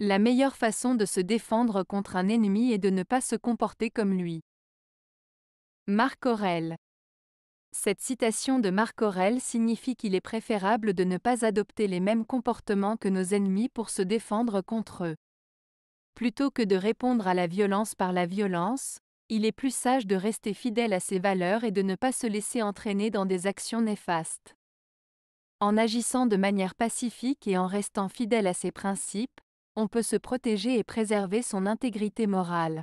La meilleure façon de se défendre contre un ennemi est de ne pas se comporter comme lui. Marc Aurel Cette citation de Marc Aurel signifie qu'il est préférable de ne pas adopter les mêmes comportements que nos ennemis pour se défendre contre eux. Plutôt que de répondre à la violence par la violence, il est plus sage de rester fidèle à ses valeurs et de ne pas se laisser entraîner dans des actions néfastes. En agissant de manière pacifique et en restant fidèle à ses principes, on peut se protéger et préserver son intégrité morale.